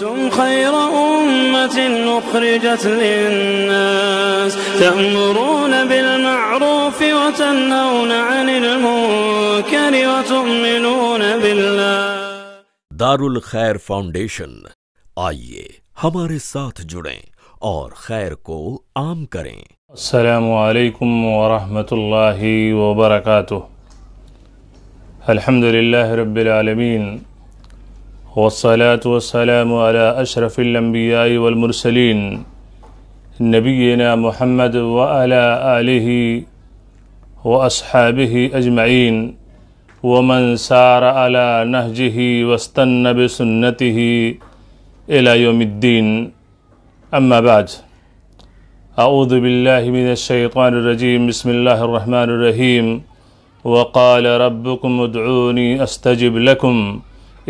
كنتم خير أمة أخرجت للناس تأمرون بالمعروف وتنهون عن المنكر وتؤمنون بالله دار الخير فاونديشن آئیے ہمارے ساتھ جڑیں اور خیر کو عام کریں السلام عليكم ورحمة الله وبركاته الحمد لله رب العالمين والصلاة والسلام على أشرف الأنبياء والمرسلين نبينا محمد وعلى آله وأصحابه أجمعين ومن سار على نهجه واستنى بسنته إلى يوم الدين أما بعد أعوذ بالله من الشيطان الرجيم بسم الله الرحمن الرحيم وقال ربكم ادعوني أستجب لكم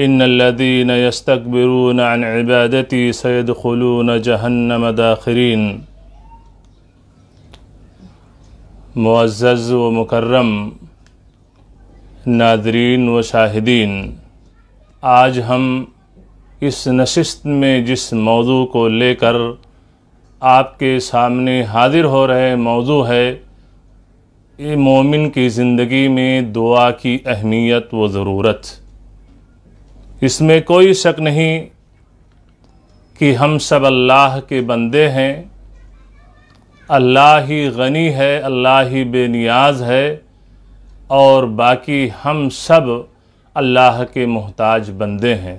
इन लदीन यस्तकबरून अन इबादती सैद खलून जहन्नम दाखरीन मुआज़ व मुकर्रम नादरीन व शाहिदीन आज हम इस नशस्त में जिस मौजू को लेकर आपके सामने हाजिर हो रहे मौजू है ये मोमिन की ज़िंदगी में दुआ की अहमियत व ज़रूरत इसमें कोई शक नहीं कि हम सब अल्लाह के बंदे हैं अल्लाह ही गनी है अल्लाह ही बेनियाज है और बाकी हम सब अल्लाह के मोहताज बंदे हैं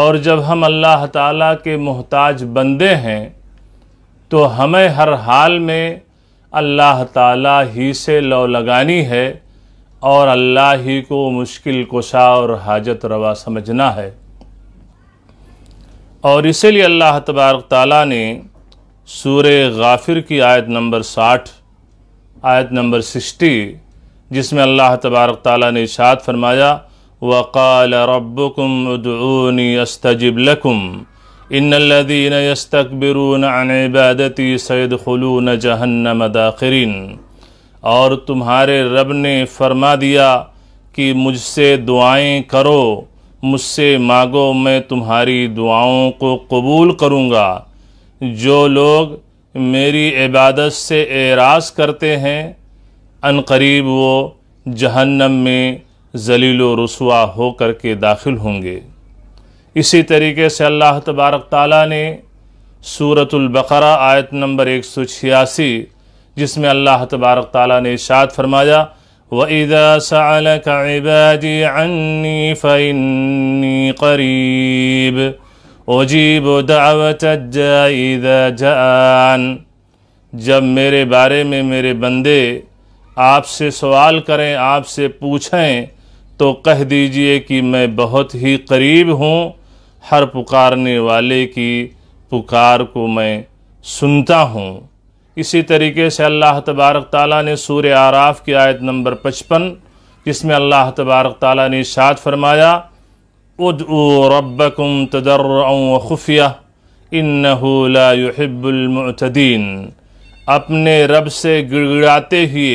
और जब हम अल्लाह ताला के मोहताज बंदे हैं तो हमें हर हाल में अल्लाह ताला ही से लौ लगानी है और अल्लाह ही को मुश्किल कुशा और हाजत रवा समझना है और इसीलिए अल्लाह तबारक ताला ने सूर गाफिर की आयत नंबर साठ आयत नंबर सिक्सटी जिसमें अल्लाह तबारक ताला ने इशात फरमाया वक़ाल ادعوني استجب لكم ان الذين يستكبرون عن عبادتي سيدخلون جهنم داخرين और तुम्हारे रब ने फरमा दिया कि मुझसे दुआएं करो मुझसे मांगो मैं तुम्हारी दुआओं को कबूल करूँगा जो लोग मेरी इबादत से एराज करते हैं अनकरीब वो जहन्नम में जलील रसुआ हो कर के दाखिल होंगे इसी तरीके से अल्लाह तबारक ताली ने सूरतुल्बकरा आयत नंबर एक सौ छियासी जिसमें अल्लाह तबारक ताली ने इशाद फरमाया वईदा अन्नी फ़न्नी करीब ओजीब दावत जान जब मेरे बारे में मेरे बंदे आपसे सवाल करें आपसे पूछें तो कह दीजिए कि मैं बहुत ही करीब हूँ हर पुकारने वाले की पुकार को मैं सुनता हूँ इसी तरीके से अल्लाह तबारक ताली ने सूर आराफ़ की आयत नंबर पचपन जिसमें अल्लाह तबारक ताली ने इशाद फरमाया उद रबकुम तदर खुफिया इन्नहुलाबुलमतदीन अपने रब से गिड़गिड़ाते हुए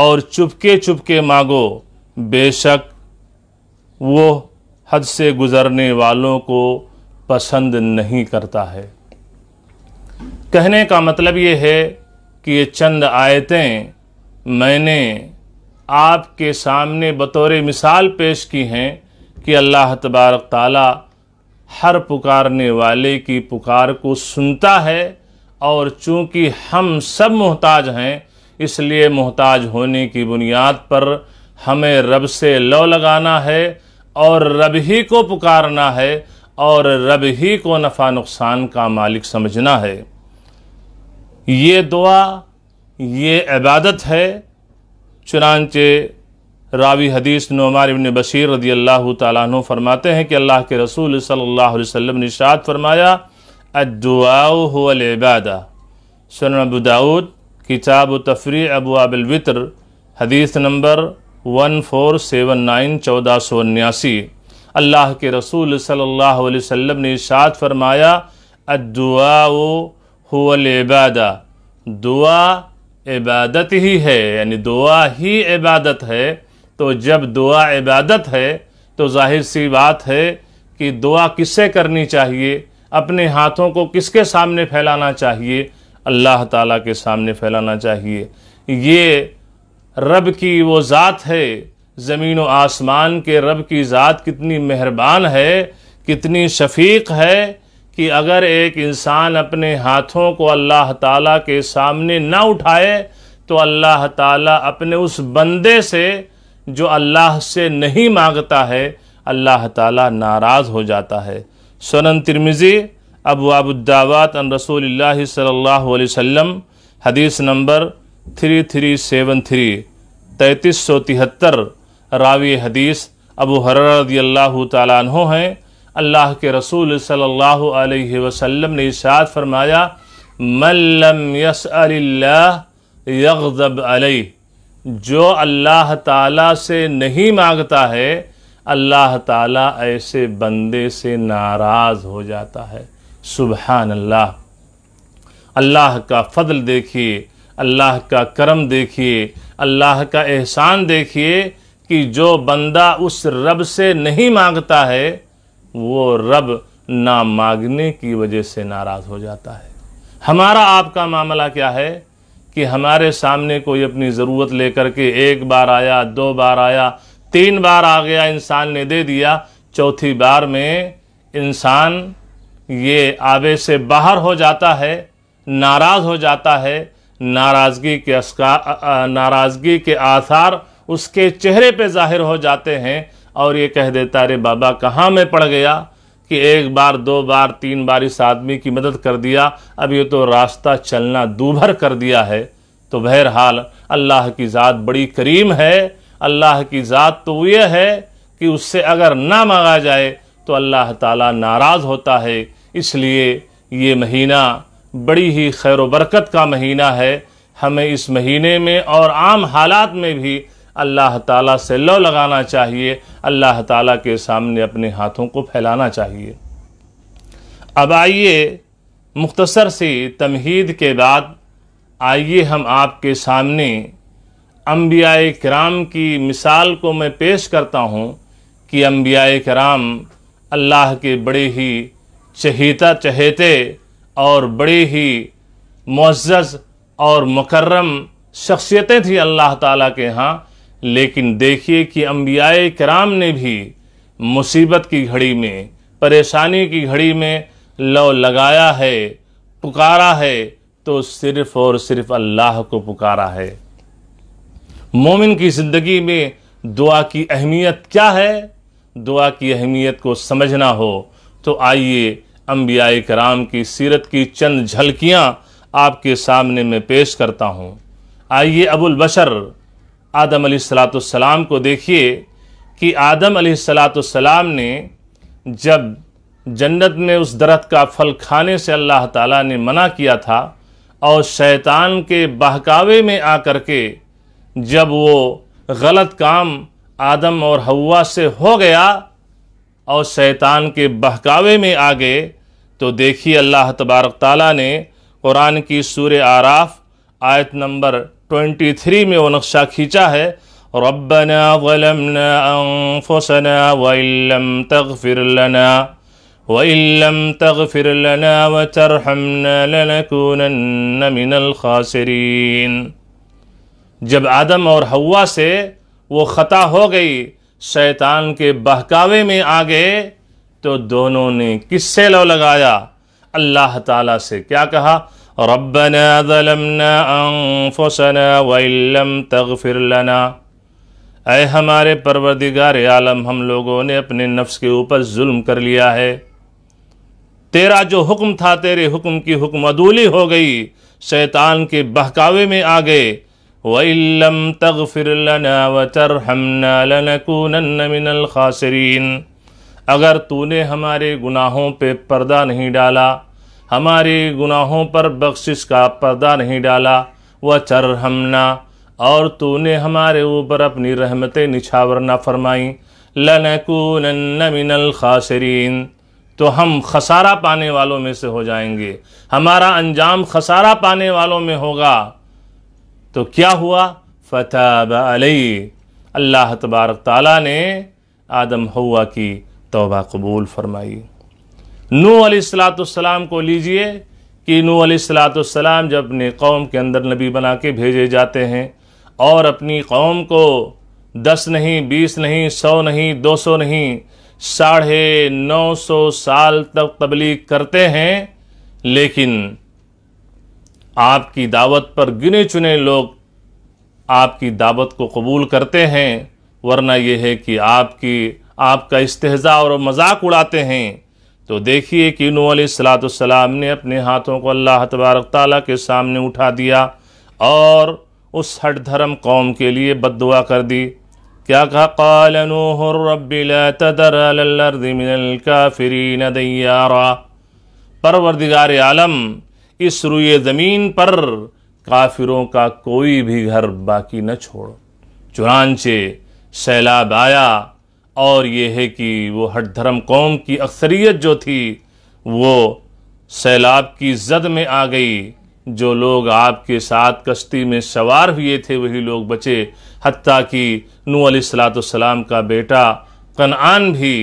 और चुपके चुपके मांगो बेशक वो हद से गुज़रने वालों को पसंद नहीं करता है कहने का मतलब ये है कि ये चंद आयतें मैंने आपके सामने बतौर मिसाल पेश की हैं कि अल्लाह तबारक ताला हर पुकारने वाले की पुकार को सुनता है और चूंकि हम सब मोहताज हैं इसलिए मोहताज होने की बुनियाद पर हमें रब से लौ लगाना है और रब ही को पुकारना है और रब ही को नफ़ा नुकसान का मालिक समझना है ये दुआ ये इबादत है चुनानचे रावी हदीस नुमार इबन बशीर रदी अल्लाह तु फरमाते हैं कि अल्लाह के रसूल सल्लल्लाहु अलैहि वसल्लम ने शाद फरमाया अदुआल इबादा अबू दाऊद किताब तफरी अबू अबुलवितर हदीस number one four seven nine चौदह सौ उन्यासी अल्लाह के रसूल सल्लल्लाहु अलैहि वसल्लम ने शाद फरमाया अदुआ हुल इबादा दुआ इबादत ही है यानी दुआ ही इबादत है तो जब दुआ इबादत है तो जाहिर सी बात है कि दुआ किससे करनी चाहिए अपने हाथों को किसके सामने फैलाना चाहिए अल्लाह ताला के सामने फैलाना चाहिए ये रब की वो ज़ात है ज़मीन व आसमान के रब की ज़ात कितनी मेहरबान है कितनी शफीक है कि अगर एक इंसान अपने हाथों को अल्लाह ताला के सामने ना उठाए तो अल्लाह ताला अपने उस बंदे से जो अल्लाह से नहीं मांगता है अल्लाह ताला नाराज़ हो जाता है सोनन तिरमिज़ी अबू अबुद्दावात अन रसूल सल्लल्लाहु अलैहि वसल्लम हदीस number three three seven three तैंतीस सौ तिहत्तर रावी हदीस अबू हर रदी अल्लाह तु हैं अल्लाह के रसूल सल्लल्लाहु अलैहि वसल्लम ने इशाद फरमाया मल्लम यस यगज़ब अलई जो अल्लाह ताला से नहीं मांगता है अल्लाह ताला ऐसे बंदे से नाराज़ हो जाता है सुबहान अल्लाह अल्लाह का फ़दल देखिए अल्लाह का करम देखिए अल्लाह का एहसान देखिए कि जो बंदा उस रब से नहीं मांगता है वो रब ना मांगने की वजह से नाराज़ हो जाता है हमारा आपका मामला क्या है कि हमारे सामने कोई अपनी ज़रूरत लेकर के एक बार आया दो बार आया तीन बार आ गया इंसान ने दे दिया चौथी बार में इंसान ये आबे से बाहर हो जाता है नाराज़ हो जाता है नाराज़गी के नाराज़गी के आसार उसके चेहरे पे जाहिर हो जाते हैं और ये कह देता अरे बाबा कहाँ मैं पड़ गया कि एक बार दो बार तीन बार इस आदमी की मदद कर दिया अब ये तो रास्ता चलना दूभर कर दिया है तो बहरहाल अल्लाह की ज़ात बड़ी करीम है अल्लाह की ज़ात तो ये है कि उससे अगर ना मांगा जाए तो अल्लाह ताला नाराज़ होता है इसलिए ये महीना बड़ी ही खैर बरकत का महीना है हमें इस महीने में और आम हालात में भी अल्लाह ताला से लो लगाना चाहिए अल्लाह ताला के सामने अपने हाथों को फैलाना चाहिए अब आइए मुख्तसर सी तमहीद के बाद आइए हम आपके सामने अम्बिया कराम की मिसाल को मैं पेश करता हूँ कि अम्बिया कराम अल्लाह के बड़े ही चहेता चहेते और बड़े ही मुज्ज़ और मकर्रम शख्सियतें थी अल्लाह ताला के यहाँ लेकिन देखिए कि अम्बियाए कराम ने भी मुसीबत की घड़ी में परेशानी की घड़ी में लौ लगाया है पुकारा है तो सिर्फ और सिर्फ अल्लाह को पुकारा है मोमिन की ज़िंदगी में दुआ की अहमियत क्या है दुआ की अहमियत को समझना हो तो आइए अम्बियाए कराम की सीरत की चंद झलकियाँ आपके सामने मैं पेश करता हूँ आइए अबुल बशर आदम सलाम को देखिए कि आदम सलाम ने जब जन्नत में उस दरख्त का फल खाने से अल्लाह ताला ने मना किया था और शैतान के बहकावे में आकर के जब वो गलत काम आदम और हवा से हो गया और शैतान के बहकावे में आ गए तो देखिए अल्लाह तबारक ताला ने कुरान की सूर आराफ आयत नंबर 23 में वो नक्शा खींचा है रब्बना वलमना अनफुसना वइल्लम तगफिर लना वइल्लम तगफिर लना व तरहमना लनकूनन्न मिनल जब आदम और हवा से वो ख़ता हो गई शैतान के बहकावे में आ गए तो दोनों ने किससे लो लगाया अल्लाह ताला से क्या कहा ربنا ظلمنا انفسنا وإن لم تغفر لنا अय हमारे परवरदिगार आलम हम लोगों ने अपने नफ्स के ऊपर जुल्म कर लिया है तेरा जो हुक्म था तेरे हुक्म की हुक्म अदूली हो गई शैतान के बहकावे में आ गए वम तग फिर लना वचर हमना लनकूनन्न मिनल खासरीन अगर तूने हमारे गुनाहों पे पर्दा नहीं डाला हमारे गुनाहों पर बख्शिश का पर्दा नहीं डाला वह चर हमना और तूने हमारे ऊपर अपनी रहमतें निछावर न फरमाई लनकून खासरीन तो हम खसारा पाने वालों में से हो जाएंगे हमारा अंजाम खसारा पाने वालों में होगा तो क्या हुआ फतब अली अल्लाह तबारक ताला ने आदम हवा की तोबा कबूल फरमाई नू सलाम को लीजिए कि नू सलाम जब अपने कौम के अंदर नबी बना के भेजे जाते हैं और अपनी कौम को दस नहीं बीस नहीं सौ नहीं दो सौ नहीं साढ़े नौ सौ साल तक तबलीग करते हैं लेकिन आपकी दावत पर गिने चुने लोग आपकी दावत को कबूल करते हैं वरना यह है कि आपकी आपका इस्तेजा और मजाक उड़ाते हैं तो देखिए कि नू ने अपने हाथों को अल्लाह तबारक ताली के सामने उठा दिया और उस हट धर्म कौम के लिए बदुआ कर दी क्या कहा काल नूहरबिलदमिनकाफरीन परवरदिगार आलम इस रुए ज़मीन पर काफिरों का कोई भी घर बाकी न छोड़ो चुनानचे सैलाब आया और ये है कि वो हट धर्म कौम की अक्सरियत जो थी वो सैलाब की जद में आ गई जो लोग आपके साथ कश्ती में सवार हुए थे वही लोग बचे हती कि नू सलाम का बेटा कनान भी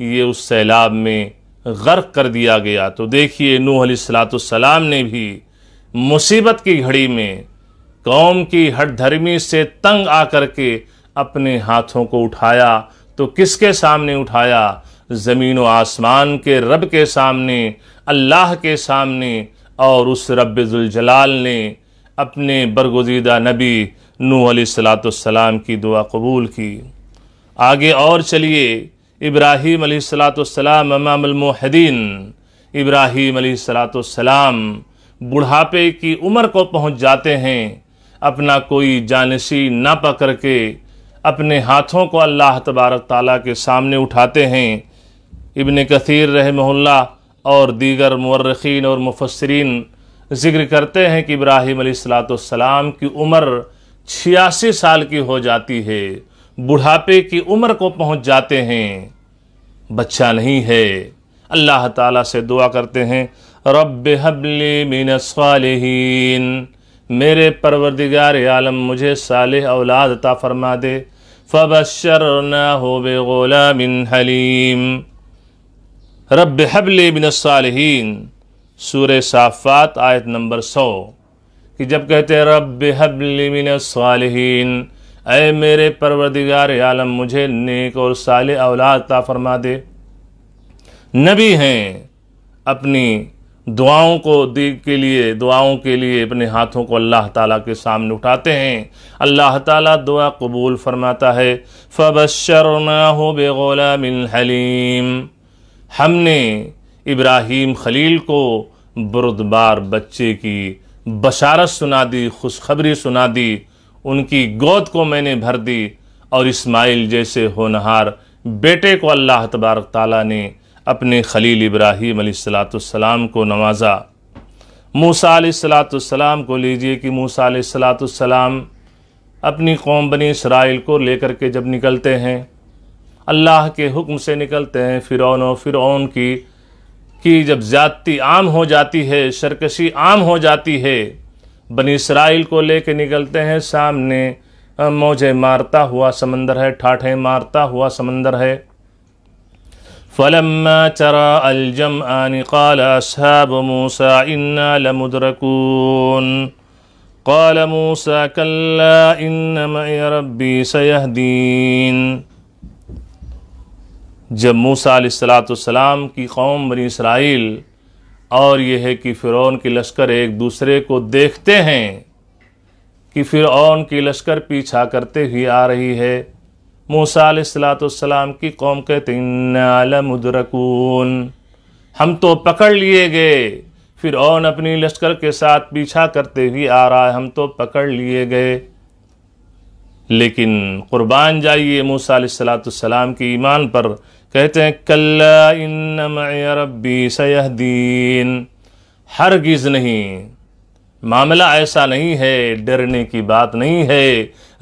ये उस सैलाब में गर्क कर दिया गया तो देखिए नू सलाम ने भी मुसीबत की घड़ी में कौम की हट धर्मी से तंग आकर के अपने हाथों को उठाया तो किसके सामने उठाया ज़मीन व आसमान के रब के सामने अल्लाह के सामने और उस जलाल ने अपने बरगुजीदा नबी नू सलाम की दुआ कबूल की आगे और चलिए इब्राहिम सलाम अमामदीन इब्राहिम सलाम बुढ़ापे की उम्र को पहुंच जाते हैं अपना कोई जानशी ना पकड़ के अपने हाथों को अल्लाह तबारक ताला के सामने उठाते हैं इबन कसीर रहमहुल्ला और दीगर मर्रखीन और मुफसरीन ज़िक्र करते हैं कि इब्राहिम सलाम की उम्र छियासी साल की हो जाती है बुढ़ापे की उम्र को पहुंच जाते हैं बच्चा नहीं है अल्लाह ताला से दुआ करते हैं रब हबली मिन सालहीन मेरे परवरदिगार आलम मुझे साल औलाद ता फरमा दे फ़बशरनाह बेगुलामिन हलीम रब من الصالحين سورة صافات आयत नंबर सौ कि जब कहते हैं रब हबल बिनसालहीन अय मेरे परवरदिगार आलम मुझे नेक और साल औलाद ता फरमा दे नबी हैं अपनी दुआओं को दे के लिए दुआओं के लिए अपने हाथों को अल्लाह ताला के सामने उठाते हैं अल्लाह ताला दुआ कबूल फरमाता है फ़बशरना हो बेगोलाम हलीम हमने इब्राहीम खलील को बुरदबार बच्चे की बशारत सुना दी खुशखबरी सुना दी उनकी गोद को मैंने भर दी और इस्माइल जैसे होनहार बेटे को अल्लाह तबारक ताला ने अपने खलील इब्राहिम सलाम को नवाजा मूसा सलाम को लीजिए कि मूसा सलाम अपनी कौम बनी इसराइल को लेकर के जब निकलते हैं अल्लाह के हुक्म से निकलते हैं फ़िरौन फिर फ़िरौन की कि जब ज़्यादती आम हो जाती है सरकशी आम हो जाती है बनी इसराइल को लेके निकलते हैं सामने मौजें मारता हुआ समंदर है ठाठें मारता हुआ समंदर है فلما चरा الجمعان قال أصحاب موسى إنا لمدركون قال موسى كلا إن معي ربي سيهدين जब मूसा सलाम की कौम बनी इसराइल और यह है कि फ़िरौन के लश्कर एक दूसरे को देखते हैं कि फ़िरौन की लश्कर पीछा करते हुए आ रही है मूसा सलातम की कौम कहते मुदरकून हम तो पकड़ लिए गए फिर ओन अपनी लश्कर के साथ पीछा करते हुए आ रहा है हम तो पकड़ लिए गए लेकिन कुर्बान जाइए मूसा सलातम की ईमान पर कहते हैं कल्ला रबी रब्बी हर गिज़ नहीं मामला ऐसा नहीं है डरने की बात नहीं है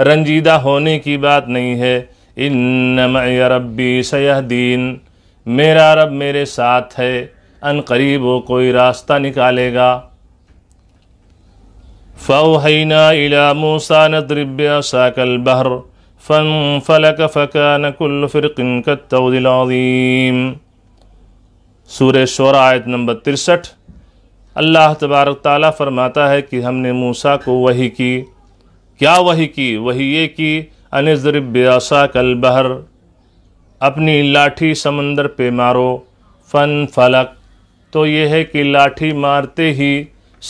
रंजीदा होने की बात नहीं है इन्नमय रब्बी सयहदीन मेरा रब मेरे साथ है अन करीब वो कोई रास्ता निकालेगा फ़ौहना इला मूसा नद्रिब्य साकल बहर फ़न फलक फ़कान कुल फ़िरकिन कतौदिलम सूर शोर आयत नंबर तिरसठ अल्लाह तबारक ताली फ़रमाता है कि हमने मूसा को वही की क्या वही की वही ये की अनजर ब्यासा कल बहर अपनी लाठी समंदर पे मारो फन फलक तो यह है कि लाठी मारते ही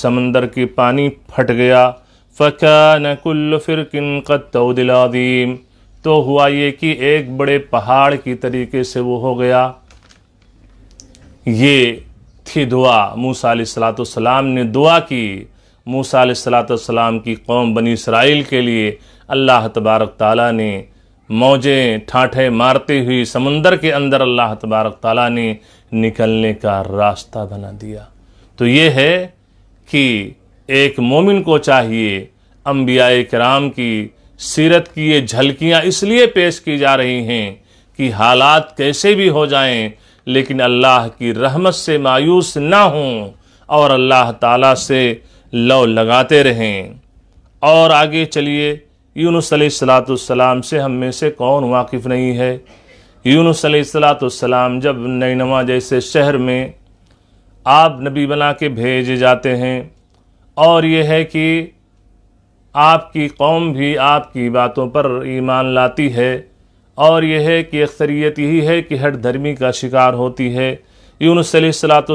समंदर की पानी फट गया फ़का नकुल्ल फिर किन कदिलादीम तो हुआ ये कि एक बड़े पहाड़ की तरीके से वो हो गया ये थी दुआ मूसा सलाम ने दुआ की मूसा सलाम की कौम बनी इसराइल के लिए अल्लाह तबारक ताला ने मौजें ठाठे मारती हुई समुंदर के अंदर अल्लाह तबारक ताला ने निकलने का रास्ता बना दिया तो ये है कि एक मोमिन को चाहिए अम्बिया कराम की सीरत की ये झलकियाँ इसलिए पेश की जा रही हैं कि हालात कैसे भी हो जाएं लेकिन अल्लाह की रहमत से मायूस ना हों और अल्लाह ताला से लौ लगाते रहें और आगे चलिए यूनुस से हम में से कौन वाकिफ़ नहीं है यूनुस जब नैनवा जैसे शहर में आप नबी बना के भेजे जाते हैं और यह है कि आपकी कौम भी आपकी बातों पर ईमान लाती है और यह है कि अक्सरियत यही है कि हट धर्मी का शिकार होती है यूनुस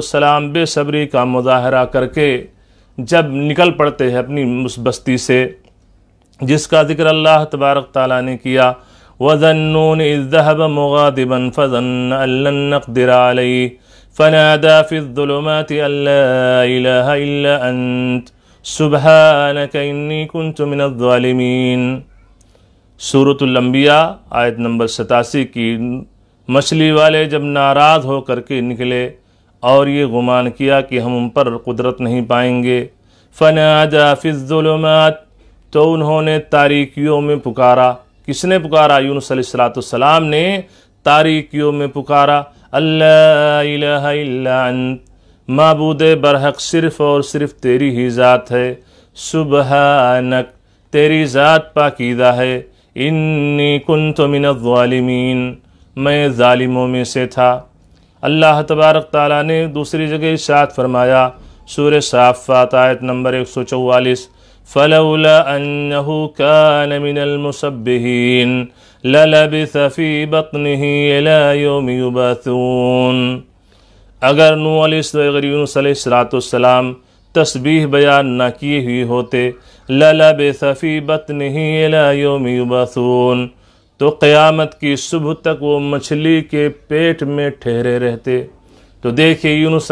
सलाम बेसब्री का मुजाहरा करके जब निकल पड़ते हैं अपनी उस बस्ती से जिसका जिक्र अल्लाह तबारक ताली ने किया वजन इज़हब मुगादिबा फ़जन अल्लनक़दिराली फ़नादा फ़िलमात अंत सुबहानक इन्नी कुंत मिनज़ालिमीन सूरतलम्बिया आयत नंबर सतासी की मछली वाले जब नाराज़ होकर के निकले और ये गुमान किया कि हम उन पर कुदरत नहीं पाएंगे फ़नादा फ़िलमात तो उन्होंने तारीकियों में पुकारा किसने पुकारा यून सलाम ने तारीकियों में पुकारा अल्लाह मबूद बरहक सिर्फ़ और सिर्फ़ तेरी ही ज़ात है सुबह नक तेरी ज़ात पाकिदा है इन्नी कन तो मिनवालिमीन मैं ालिमों में से था अल्लाह तबारक ताली ने दूसरी जगह साथ फरमाया सूर साफ़ात आयत नंबर एक सौ चौवालीस فلولا أنه كان من المسبهين للبث في بطنه إلى يوم يبعثون अगर नू तस्बीह बयान न किए हुए होते लला बेसफ़ी बत नहीं योमसून तो क़यामत की सुबह तक वो मछली के पेट में ठहरे रहते तो देखिए यूनुस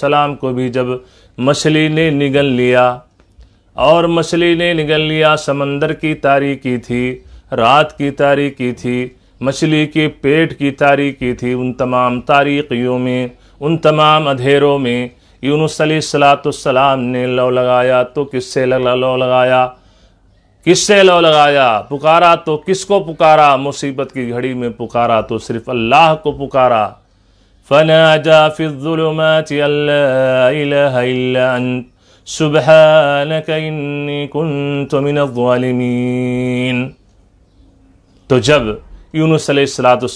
सलाम को भी जब मछली ने निगल लिया और मछली ने निगल लिया समंदर की की थी रात की की थी मछली के पेट की की थी उन तमाम तारीखियों में उन तमाम अधेरों में यूनुस सलातम ने लो लगाया तो किससे लौ लगाया किससे लौ लगाया पुकारा तो किसको पुकारा मुसीबत की घड़ी में पुकारा तो सिर्फ अल्लाह को पुकारा फना जाफिजुलमत सुबहान इन्नी कुंत तो जब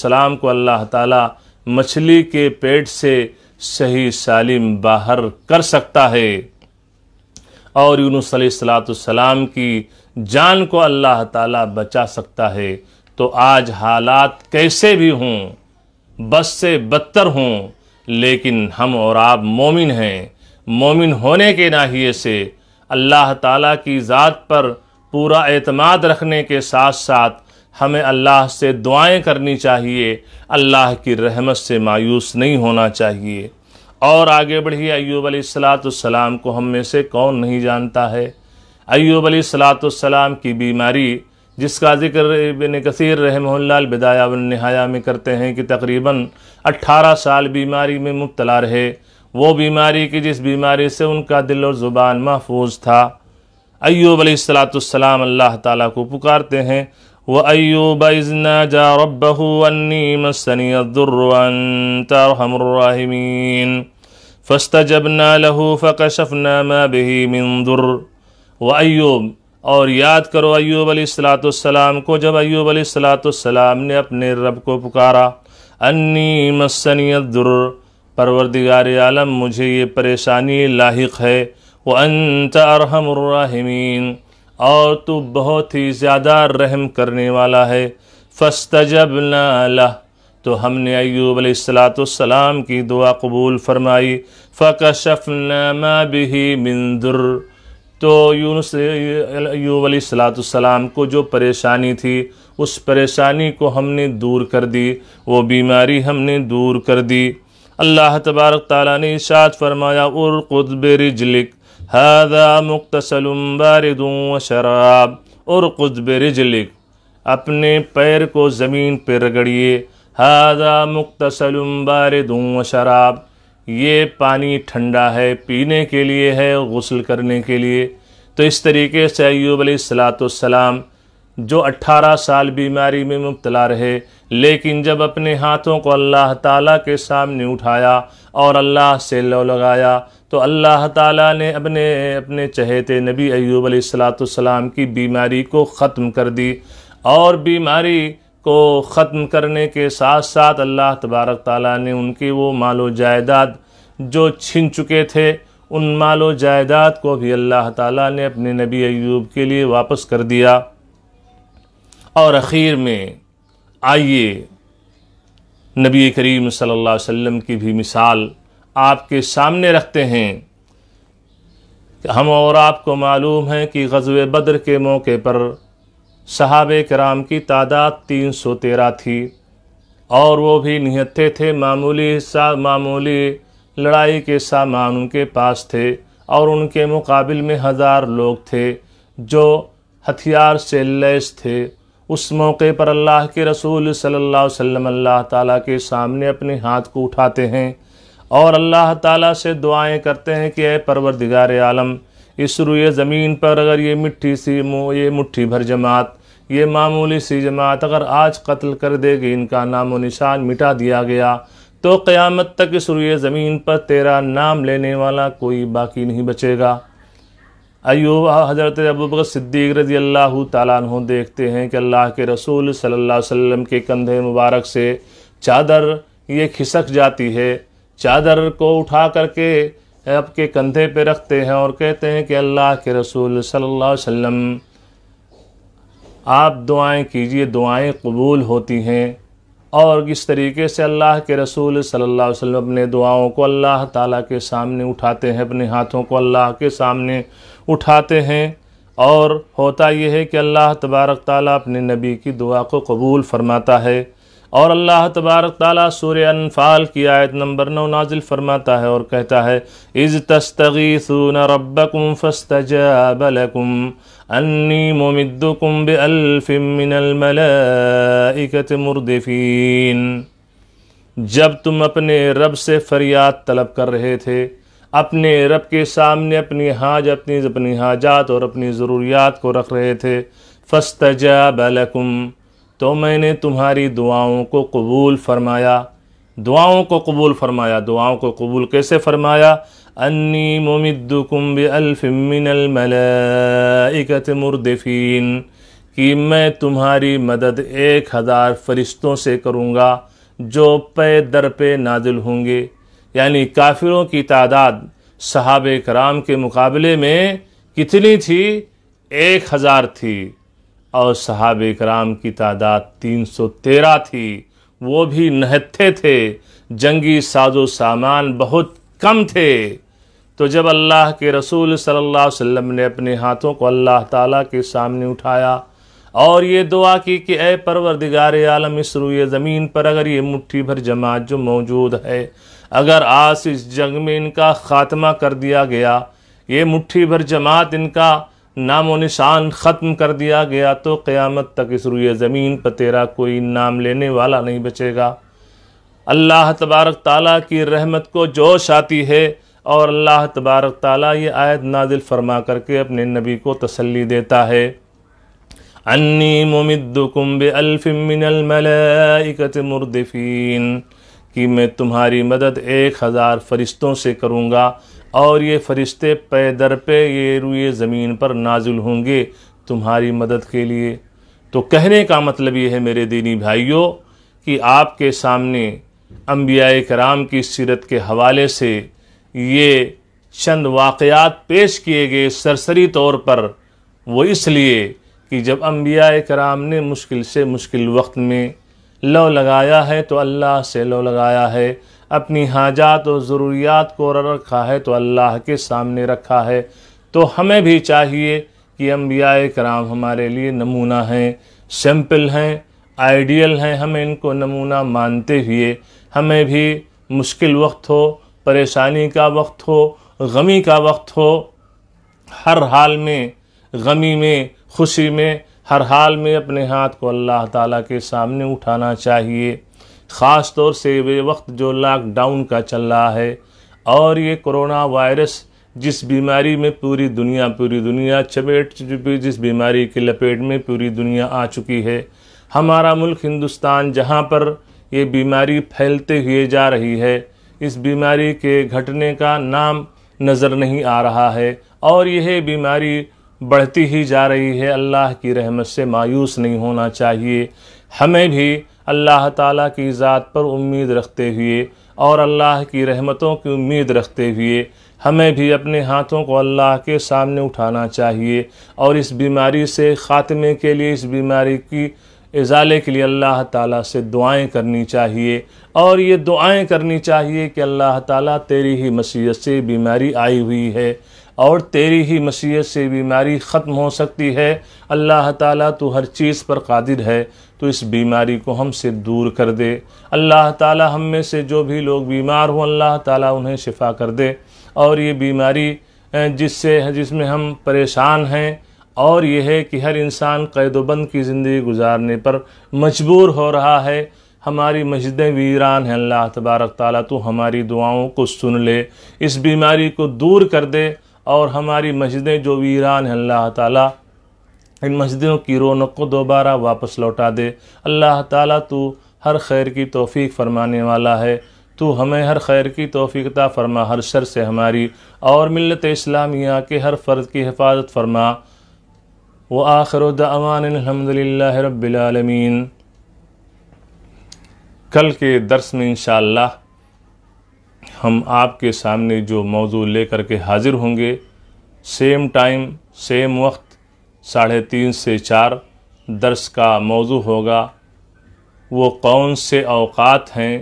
सलाम को अल्लाह ताला मछली के पेट से सही सालिम बाहर कर सकता है और सलाम की जान को अल्लाह ताला बचा सकता है तो आज हालात कैसे भी हों बस से बदतर हों लेकिन हम और आप मोमिन हैं मोमिन होने के नाहिए से अल्लाह ताला की ज़ात पर पूरा एतमाद रखने के साथ साथ हमें अल्लाह से दुआएं करनी चाहिए अल्लाह की रहमत से मायूस नहीं होना चाहिए और आगे बढ़िए अयूब सलाम को हम में से कौन नहीं जानता है अयूब सलाम की बीमारी जिसका जिक्र इबन कसर रहमल बिदाया नहाया में करते हैं कि तकरीबन 18 साल बीमारी में मुबतला रहे वो बीमारी की जिस बीमारी से उनका दिल और ज़ुबान महफूज था अयूब सलाम अल्लाह ताला को पुकारते हैं व अयूब इजना जा रबनी मसनीतरहमीन फ़स्त जबना लहू फ़कशफ़ना मबही मंदुर व अयूब और याद करो अयूब सलाम को जब अयूब सलाम ने अपने रब को पुकारा अन्नी मसनीतुर परवरदिगार आलम मुझे ये परेशानी लाक है व अनतरहमरमीन और तू बहुत ही ज़्यादा रहम करने वाला है फस्तजब ला तो हमने अयूब सलाम की दुआ कबूल फरमाई फ़कशफ नमा बिही मंदुर तो यूनुस अयूब सलाम को जो परेशानी थी उस परेशानी को हमने दूर कर दी वो बीमारी हमने दूर कर दी अल्लाह तबारक ताली ने इशाद फरमाया उर्कुद बिरिजलिक हादा मुख्तसलम बारदूँ शराब उर्कुद बिरिजलिक अपने पैर को ज़मीन पर रगड़िए हादा मुख्तसलम बारदूँ शराब ये पानी ठंडा है पीने के लिए है गसल करने के लिए तो इस तरीके से अयूब सलाम जो 18 साल बीमारी में मुबतला रहे लेकिन जब अपने हाथों को अल्लाह ताला के सामने उठाया और अल्लाह से लो लगाया तो अल्लाह ताला ने अपने अपने चहेते नबी अयूब सलाम की बीमारी को ख़त्म कर दी और बीमारी को ख़त्म करने के साथ साथ अल्लाह तबारक ताला ने उनके वो मालो जायदाद जो छिन चुके थे उन मालो जायदाद को भी अल्लाह ताला ने अपने नबी अयूब के लिए वापस कर दिया और आखिर में आइए नबी करीम सल्लल्लाहु अलैहि वसल्लम की भी मिसाल आपके सामने रखते हैं हम और आपको मालूम है कि गजब बद्र के मौके पर सहाब कराम की तादाद तीन सौ तेरह थी और वो भी निहत्थे थे मामूली सा मामूली लड़ाई के सामान उनके पास थे और उनके मुकाबले में हज़ार लोग थे जो हथियार से लैस थे उस मौके पर अल्लाह के रसूल सल्लल्लाहु अलैहि वसल्लम अल्लाह ताला के सामने अपने हाथ को उठाते हैं और अल्लाह ताला से दुआएं करते हैं कि अय दिगार आलम इस रुए ज़मीन पर अगर ये मिट्टी सी ये मुट्ठी भर जमात ये मामूली सी जमात अगर आज कत्ल कर देगी इनका नामो निशान मिटा दिया गया तो क़यामत तक इस रुए ज़मीन पर तेरा नाम लेने वाला कोई बाकी नहीं बचेगा अयूब हज़रत अबूबकर सिद्दीक रजी अल्लाह तु देखते हैं कि अल्लाह के रसूल सल्लल्लाहु अलैहि वसल्लम के कंधे मुबारक से चादर ये खिसक जाती है चादर को उठा करके आपके कंधे पे रखते हैं और कहते हैं कि अल्लाह के रसूल सल्लल्लाहु अलैहि वसल्लम आप दुआएं कीजिए दुआएं कबूल होती हैं और इस तरीके से अल्लाह के रसूल सल्लल्लाहु अलैहि वसल्लम अपने दुआओं को अल्लाह ताला के सामने उठाते हैं अपने हाथों को अल्लाह के सामने उठाते हैं और होता यह है कि अल्लाह तबारक ताली अपने नबी की दुआ को कबूल फरमाता है और अल्लाह तबारक ताली सूर अनफाल की आयत नंबर नौ नाजिल फरमाता है और कहता है इज़ तस्तगी रबकुम फस्तजाब लकुम अन्नी मुमिद्दुकुम बिअल्फिम मिनल जब तुम अपने रब से फरियाद तलब कर रहे थे अपने रब के सामने अपनी हाज अपनी अपनी हाजात और अपनी ज़रूरियात को रख रहे थे फस्तजा बलकुम तो मैंने तुम्हारी दुआओं को कबूल फरमाया दुआओं को कबूल फरमाया दुआओं को कबूल कैसे फरमाया अन्नी मुमिदुकुम बलफ़िमिनमलकत मुर्दफ़ीन कि मैं तुम्हारी मदद एक हज़ार फरिश्तों से करूँगा जो पे दर पे नाजिल होंगे यानि काफिरों की तादाद सहाब कराम के मुकाबले में कितनी थी एक हज़ार थी और सहाब कराम की तादाद तीन सौ तेरह थी वो भी नहत्थे थे जंगी साजो सामान बहुत कम थे तो जब अल्लाह के रसूल सल्लल्लाहु अलैहि वसल्लम ने अपने हाथों को अल्लाह ताला के सामने उठाया और ये दुआ की कि ए परवरदिगार आलम इस रूए ज़मीन पर अगर ये मुट्ठी भर जमात जो मौजूद है अगर आज इस जंग में इनका खात्मा कर दिया गया ये मुट्ठी भर जमात इनका नामो निशान ख़त्म कर दिया गया तो क़यामत तक इस रुए ज़मीन पर तेरा कोई नाम लेने वाला नहीं बचेगा अल्लाह तबारक ताला की रहमत को जोश आती है और अल्लाह तबारक ताली ये आयत नाजिल फरमा करके अपने नबी को तसल्ली देता है अन्नी मुमिद्दुकुम बे अल्फ़िमिनल मलाइकत मुर्दफ़ीन कि मैं तुम्हारी मदद एक हज़ार फरिश्तों से करूँगा और ये फरिश्ते पे दर पे ये रुए ज़मीन पर नाजुल होंगे तुम्हारी मदद के लिए तो कहने का मतलब ये है मेरे दीनी भाइयों कि आपके सामने अम्बिया कराम की सीरत के हवाले से ये चंद वाक़ात पेश किए गए सरसरी तौर पर वो इसलिए कि जब अम्बिया कराम ने मुश्किल से मुश्किल वक्त में लो लगाया है तो अल्लाह से लो लगाया है अपनी हाजात और ज़रूरियात को रखा है तो अल्लाह के सामने रखा है तो हमें भी चाहिए कि अम्बिया कराम हमारे लिए नमूना हैं सिंपल हैं आइडियल हैं हमें इनको नमूना मानते हुए हमें भी मुश्किल वक्त हो परेशानी का वक्त हो गमी का वक्त हो हर हाल में गमी में खुशी में हर हाल में अपने हाथ को अल्लाह ताला के सामने उठाना चाहिए ख़ास तौर से वे वक्त जो लॉकडाउन का चल रहा है और ये कोरोना वायरस जिस बीमारी में पूरी दुनिया पूरी दुनिया चपेट जिस बीमारी की लपेट में पूरी दुनिया आ चुकी है हमारा मुल्क हिंदुस्तान जहाँ पर ये बीमारी फैलते हुए जा रही है इस बीमारी के घटने का नाम नज़र नहीं आ रहा है और यह बीमारी बढ़ती ही जा रही है अल्लाह की रहमत से मायूस नहीं होना चाहिए हमें भी अल्लाह ताला की ज़ात पर उम्मीद रखते हुए और अल्लाह की रहमतों की उम्मीद रखते हुए हमें भी अपने हाथों को अल्लाह के सामने उठाना चाहिए और इस बीमारी से ख़ात्मे के लिए इस बीमारी की इजाले के लिए अल्लाह ताला से दुआएं करनी चाहिए और ये दुआएं करनी चाहिए कि अल्लाह ताला तेरी ही मसीहत से बीमारी आई हुई है और तेरी ही मसीहत से बीमारी ख़त्म हो सकती है अल्लाह ताला तो हर चीज़ पर कादिर है तो इस बीमारी को हमसे दूर कर दे अल्लाह ताला हम में से जो भी लोग बीमार हों अल्लाह ताला उन्हें शिफा कर दे और ये बीमारी जिससे जिसमें हम परेशान हैं और यह है कि हर इंसान कैदोबंद की ज़िंदगी गुजारने पर मजबूर हो रहा है हमारी मस्जिदें वीरान हैं अल्लाह तबारक ताली तो हमारी दुआओं को सुन ले इस बीमारी को दूर कर दे और हमारी मस्जिदें जो वीरान हैं अल्लाह ताला इन मस्जिदों की रौनक को दोबारा वापस लौटा दे अल्लाह ताला तू हर खैर की तोफ़ी फ़रमाने वाला है तो हमें हर खैर की तोफ़ीकता फ़रमा हर शर से हमारी और मिलत इस्लामिया के हर फ़र्द की हिफाजत फ़रमा व आखिर दामान रबालमीन कल के दर्स में इन हम आपके सामने जो मौजू लेकर के हाज़िर होंगे सेम टाइम सेम वक्त साढ़े तीन से चार दर्स का मौजू होगा वो कौन से अवकात हैं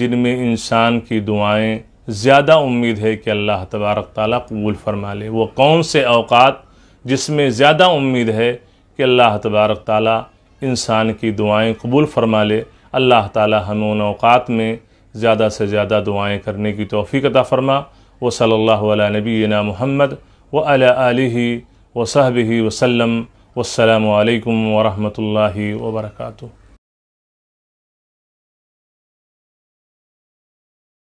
जिनमें इंसान की दुआएं ज़्यादा उम्मीद है कि अल्लाह तबारक ताली कबूल फरमा ले वो कौन से अवकात जिसमें ज़्यादा उम्मीद है कि अल्लाह तबारक ताली इंसान की दुआएं कबूल फरमा ले अल्लाह ताली हमें उन अवकात में ज़्यादा से ज़्यादा दुआएँ करने की तोफ़ी अता फ़रमा व सल्ला नबीना महमद व अली वसहब वसलम वालकम वरहमल वर्का